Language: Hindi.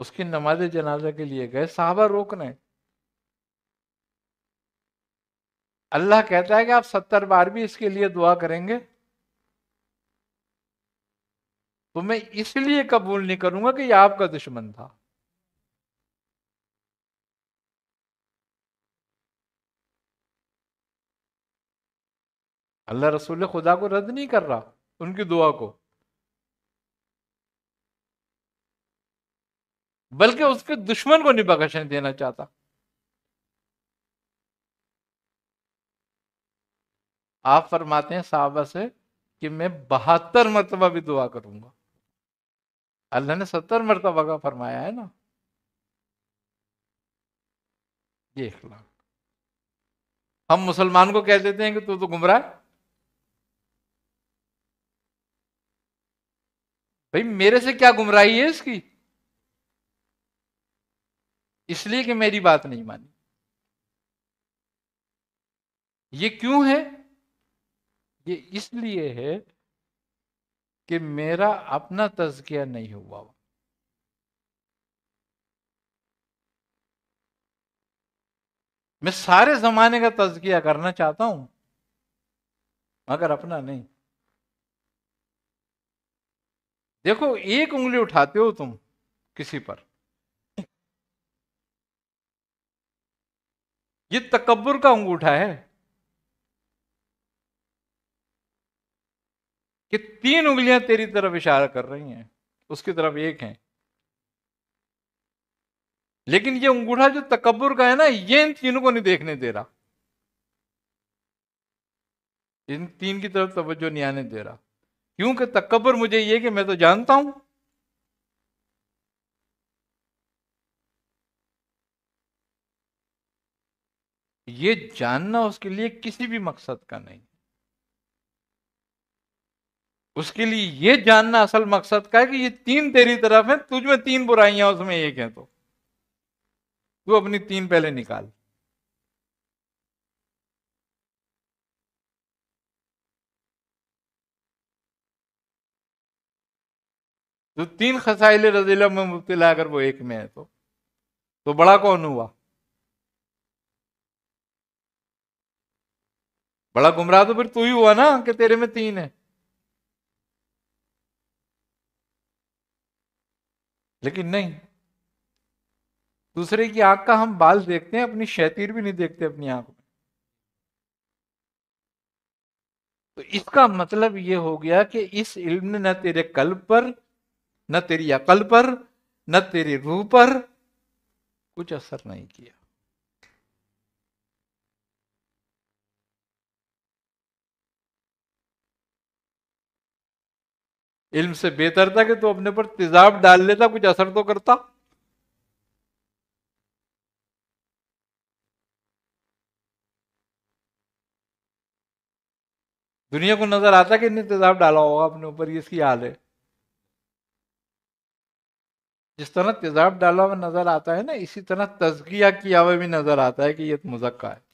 उसकी नमाज जनाजा के लिए गए साहबा रोक रहे अल्लाह कहता है कि आप सत्तर बार भी इसके लिए दुआ करेंगे तो मैं इसलिए कबूल नहीं करूंगा कि यह आपका दुश्मन था अल्लाह रसूल खुदा को रद्द नहीं कर रहा उनकी दुआ को बल्कि उसके दुश्मन को नहीं देना चाहता आप फरमाते हैं साहबा से कि मैं बहत्तर मरतबा भी दुआ करूंगा अल्लाह ने सत्तर मरतबा का फरमाया है ना ये इखलाक हम मुसलमान को कह देते हैं कि तू तो गुमराह भाई मेरे से क्या गुमराही है इसकी इसलिए कि मेरी बात नहीं मानी ये क्यों है ये इसलिए है कि मेरा अपना तजकिया नहीं हुआ मैं सारे जमाने का तजकिया करना चाहता हूं मगर अपना नहीं देखो एक उंगली उठाते हो तुम किसी पर ये तकबर का अंगूठा है कि तीन उंगलियां तेरी तरफ इशारा कर रही हैं उसकी तरफ एक है लेकिन ये अंगूठा जो तकबर का है ना ये इन तीनों को नहीं देखने दे रहा इन तीन की तरफ तवज्जो नहीं आने दे रहा क्योंकि तकबर मुझे ये कि मैं तो जानता हूं ये जानना उसके लिए किसी भी मकसद का नहीं उसके लिए ये जानना असल मकसद का है कि ये तीन तेरी तरफ है तुझ में तीन बुराइयां उसमें एक है तो तू अपनी तीन पहले निकाल तो तीन खसाइल रजीला में मुब्तला अगर वो एक में है तो तो बड़ा कौन हुआ बड़ा गुमराह तो फिर तू ही हुआ ना कि तेरे में तीन है लेकिन नहीं दूसरे की आंख का हम बाल देखते हैं अपनी शैतीर भी नहीं देखते अपनी आंख में तो इसका मतलब यह हो गया कि इस इल्म ने न तेरे कल पर न तेरी अकल पर न तेरी रूह पर कुछ असर नहीं किया इल्म से बेहतर था कि तू अपने पर तेजाब डाल लेता कुछ असर तो करता दुनिया को नजर आता कि इन्हें तेजाब डाला होगा अपने ऊपर ये इसकी हाल है जिस तरह तेजाब डाला हुआ नजर आता है ना इसी तरह तजकिया किया हुआ भी नजर आता है कि ये मुजक्का है